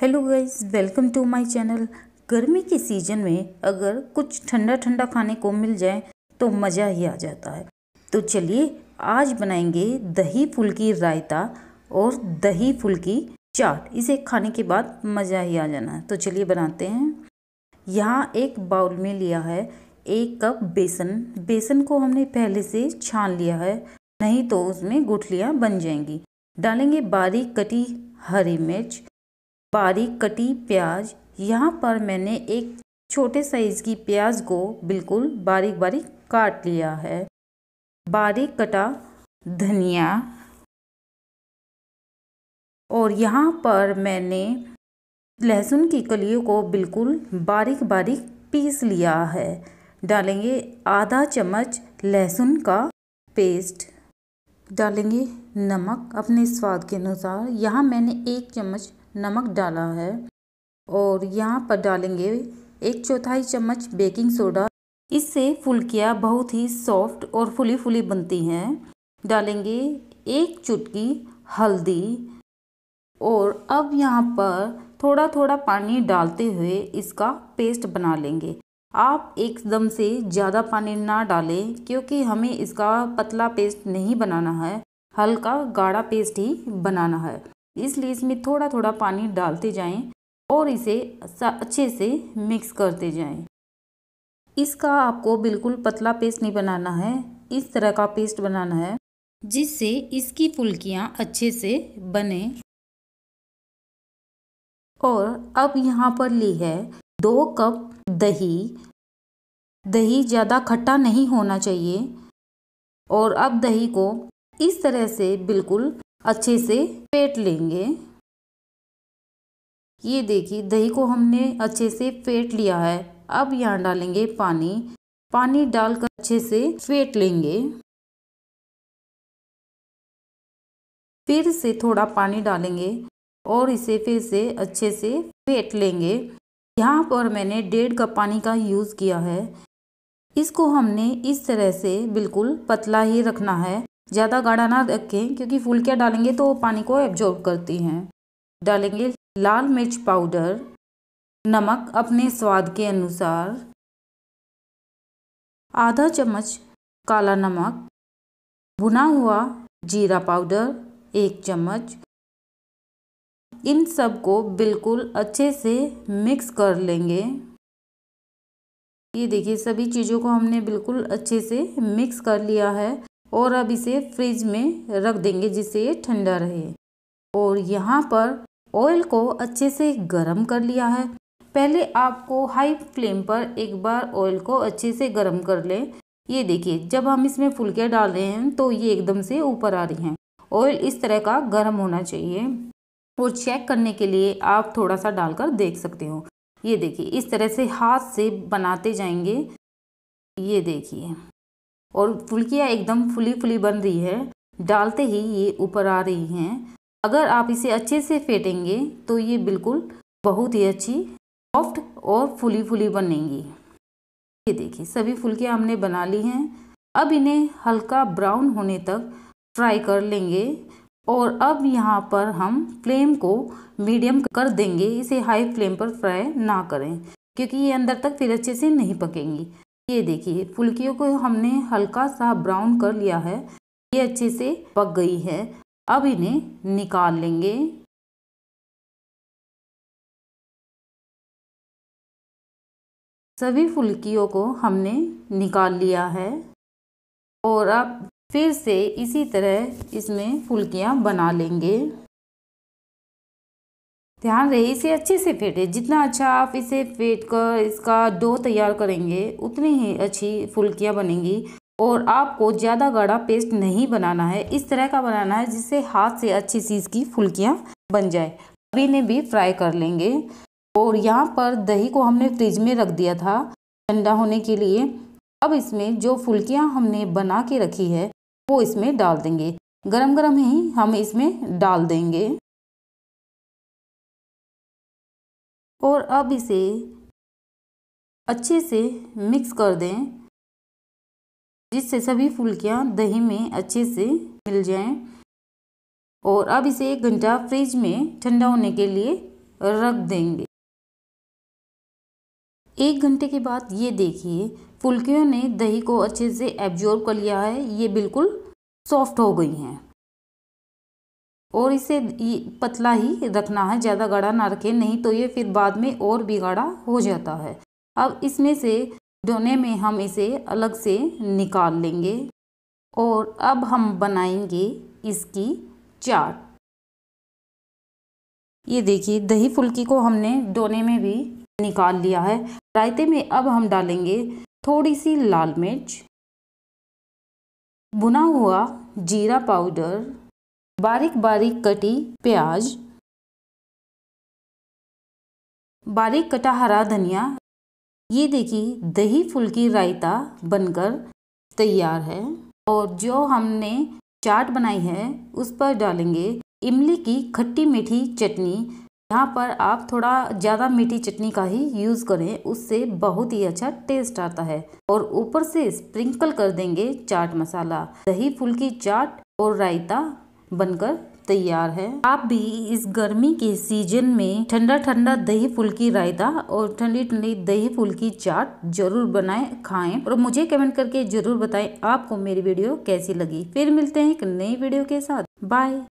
hello guys welcome to my channel गर्मी के season में अगर कुछ ठंडा ठंडा खाने को मिल जाए तो मज़ा ही आ जाता है तो चलिए आज बनाएंगे दही फुलकी रायता और दही फुलकी चाट इसे खाने के बाद मज़ा ही आ जाना है तो चलिए बनाते हैं यहाँ एक बाउल में लिया है एक कप बेसन बेसन को हमने पहले से छान लिया है नहीं तो उसमें गुठलियाँ बन जाएंगी डालेंगे बारीक कटी हरी मिर्च बारीक कटी प्याज यहाँ पर मैंने एक छोटे साइज़ की प्याज को बिल्कुल बारीक बारीक काट लिया है बारीक कटा धनिया और यहाँ पर मैंने लहसुन की कलियों को बिल्कुल बारीक बारीक पीस लिया है डालेंगे आधा चम्मच लहसुन का पेस्ट डालेंगे नमक अपने स्वाद के अनुसार यहाँ मैंने एक चम्मच नमक डाला है और यहाँ पर डालेंगे एक चौथाई चम्मच बेकिंग सोडा इससे फुलकियाँ बहुत ही सॉफ्ट और फुली फुली बनती हैं डालेंगे एक चुटकी हल्दी और अब यहाँ पर थोड़ा थोड़ा पानी डालते हुए इसका पेस्ट बना लेंगे आप एकदम से ज़्यादा पानी ना डालें क्योंकि हमें इसका पतला पेस्ट नहीं बनाना है हल्का गाढ़ा पेस्ट ही बनाना है इसलिए इसमें थोड़ा थोड़ा पानी डालते जाएं और इसे अच्छे से मिक्स करते जाएं इसका आपको बिल्कुल पतला पेस्ट नहीं बनाना है इस तरह का पेस्ट बनाना है जिससे इसकी फुल्कियाँ अच्छे से बने और अब यहाँ पर ली है दो कप दही दही ज़्यादा खट्टा नहीं होना चाहिए और अब दही को इस तरह से बिल्कुल अच्छे से फेंट लेंगे ये देखिए दही को हमने अच्छे से फेट लिया है अब यहाँ डालेंगे पानी पानी डालकर अच्छे से फेट लेंगे फिर से थोड़ा पानी डालेंगे और इसे फिर से अच्छे से फेंट लेंगे यहाँ पर मैंने डेढ़ कप पानी का यूज़ किया है इसको हमने इस तरह से बिल्कुल पतला ही रखना है ज़्यादा गाढ़ा ना रखें क्योंकि फुलकियाँ डालेंगे तो पानी को एब्जॉर्ब करती हैं डालेंगे लाल मिर्च पाउडर नमक अपने स्वाद के अनुसार आधा चम्मच काला नमक भुना हुआ जीरा पाउडर एक चम्मच इन सब को बिल्कुल अच्छे से मिक्स कर लेंगे ये देखिए सभी चीज़ों को हमने बिल्कुल अच्छे से मिक्स कर लिया है और अब इसे फ्रिज में रख देंगे जिससे ये ठंडा रहे और यहाँ पर ऑयल को अच्छे से गर्म कर लिया है पहले आपको हाई फ्लेम पर एक बार ऑयल को अच्छे से गर्म कर लें ये देखिए जब हम इसमें फुलके डाल रहे हैं तो ये एकदम से ऊपर आ रही हैं ऑयल इस तरह का गर्म होना चाहिए और चेक करने के लिए आप थोड़ा सा डालकर देख सकते हो ये देखिए इस तरह से हाथ से बनाते जाएंगे ये देखिए और फुल्कियाँ एकदम फुली फुली बन रही है डालते ही ये ऊपर आ रही हैं अगर आप इसे अच्छे से फेंटेंगे तो ये बिल्कुल बहुत ही अच्छी सॉफ्ट और फुली फुली बनेंगी ये देखिए सभी फुल्कियाँ हमने बना ली हैं अब इन्हें हल्का ब्राउन होने तक फ्राई कर लेंगे और अब यहाँ पर हम फ्लेम को मीडियम कर देंगे इसे हाई फ्लेम पर फ्राई ना करें क्योंकि ये अंदर तक फिर अच्छे से नहीं पकेंगी ये देखिए फुलकियों को हमने हल्का सा ब्राउन कर लिया है ये अच्छे से पक गई है अब इन्हें निकाल लेंगे सभी फुलकियों को हमने निकाल लिया है और अब फिर से इसी तरह इसमें फुलकियां बना लेंगे ध्यान रहे इसे अच्छे से फेंटे जितना अच्छा आप इसे फेंट कर इसका डो तैयार करेंगे उतनी ही अच्छी फुल्कियाँ बनेंगी और आपको ज़्यादा गाढ़ा पेस्ट नहीं बनाना है इस तरह का बनाना है जिससे हाथ से अच्छी सी इसकी फुल्कियाँ बन जाए अभी ने भी फ्राई कर लेंगे और यहाँ पर दही को हमने फ्रिज में रख दिया था ठंडा होने के लिए अब इसमें जो फुल्कियाँ हमने बना के रखी है वो इसमें डाल देंगे गरम गरम ही हम इसमें डाल देंगे और अब इसे अच्छे से मिक्स कर दें जिससे सभी फुलकियाँ दही में अच्छे से मिल जाएं और अब इसे एक घंटा फ्रिज में ठंडा होने के लिए रख देंगे एक घंटे के बाद ये देखिए फुलकियों ने दही को अच्छे से एब्जॉर्ब कर लिया है ये बिल्कुल सॉफ्ट हो गई हैं और इसे पतला ही रखना है ज़्यादा गाढ़ा ना रखें नहीं तो ये फिर बाद में और भी गाढ़ा हो जाता है अब इसमें से डोने में हम इसे अलग से निकाल लेंगे और अब हम बनाएंगे इसकी चाट ये देखिए दही फुल्की को हमने डोने में भी निकाल लिया है रायते में अब हम डालेंगे थोड़ी सी लाल मिर्च भुना हुआ जीरा पाउडर बारीक बारीक कटी प्याज बारीक कटा हरा धनिया ये देखिए दही फुल्की रायता बनकर तैयार है और जो हमने चाट बनाई है उस पर डालेंगे इमली की खट्टी मीठी चटनी यहाँ पर आप थोड़ा ज़्यादा मीठी चटनी का ही यूज़ करें उससे बहुत ही अच्छा टेस्ट आता है और ऊपर से स्प्रिंकल कर देंगे चाट मसाला दही फुल्की चाट और रायता बनकर तैयार है आप भी इस गर्मी के सीजन में ठंडा ठंडा दही फुल्की रायता और ठंडी ठंडी दही फुल्की चाट जरूर बनाएं खाएं और मुझे कमेंट करके जरूर बताएं आपको मेरी वीडियो कैसी लगी फिर मिलते हैं एक नई वीडियो के साथ बाय